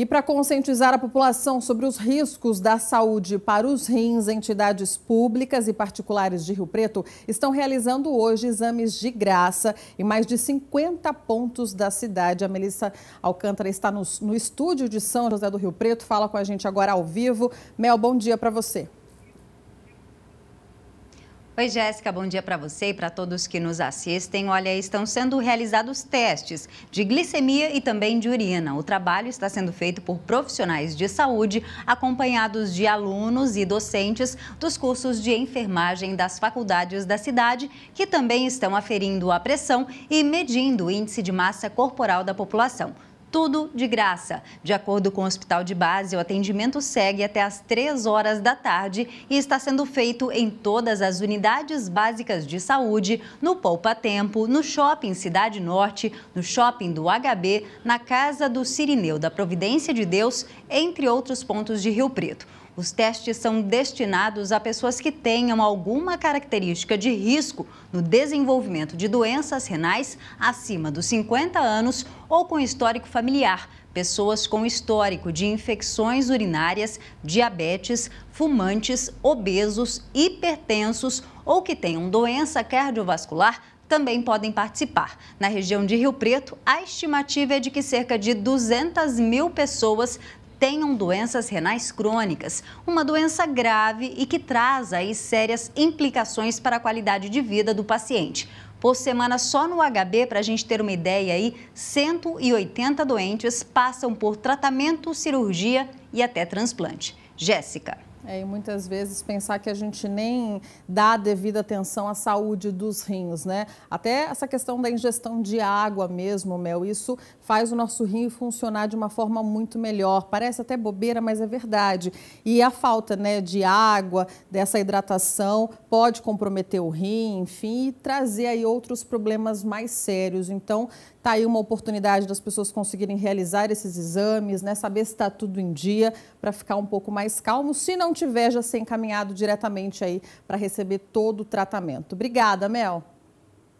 E para conscientizar a população sobre os riscos da saúde para os rins, entidades públicas e particulares de Rio Preto estão realizando hoje exames de graça em mais de 50 pontos da cidade. A Melissa Alcântara está no, no estúdio de São José do Rio Preto, fala com a gente agora ao vivo. Mel, bom dia para você. Oi, Jéssica, bom dia para você e para todos que nos assistem. Olha, estão sendo realizados testes de glicemia e também de urina. O trabalho está sendo feito por profissionais de saúde, acompanhados de alunos e docentes dos cursos de enfermagem das faculdades da cidade, que também estão aferindo a pressão e medindo o índice de massa corporal da população tudo de graça. De acordo com o hospital de base, o atendimento segue até às 3 horas da tarde e está sendo feito em todas as unidades básicas de saúde, no Poupa Tempo, no Shopping Cidade Norte, no Shopping do HB, na Casa do Sirineu da Providência de Deus, entre outros pontos de Rio Preto. Os testes são destinados a pessoas que tenham alguma característica de risco no desenvolvimento de doenças renais acima dos 50 anos ou com histórico familiar, pessoas com histórico de infecções urinárias, diabetes, fumantes, obesos, hipertensos ou que tenham doença cardiovascular também podem participar. Na região de Rio Preto, a estimativa é de que cerca de 200 mil pessoas tenham doenças renais crônicas, uma doença grave e que traz aí sérias implicações para a qualidade de vida do paciente. Por semana, só no HB, para a gente ter uma ideia aí, 180 doentes passam por tratamento, cirurgia e até transplante. Jéssica. É, e muitas vezes pensar que a gente nem dá a devida atenção à saúde dos rins, né? Até essa questão da ingestão de água mesmo, Mel, isso faz o nosso rim funcionar de uma forma muito melhor. Parece até bobeira, mas é verdade. E a falta né, de água, dessa hidratação, pode comprometer o rim, enfim, e trazer aí outros problemas mais sérios. Então, tá aí uma oportunidade das pessoas conseguirem realizar esses exames, né? Saber se está tudo em dia, para ficar um pouco mais calmo. Se não não tiver já ser encaminhado diretamente aí para receber todo o tratamento. Obrigada, Mel.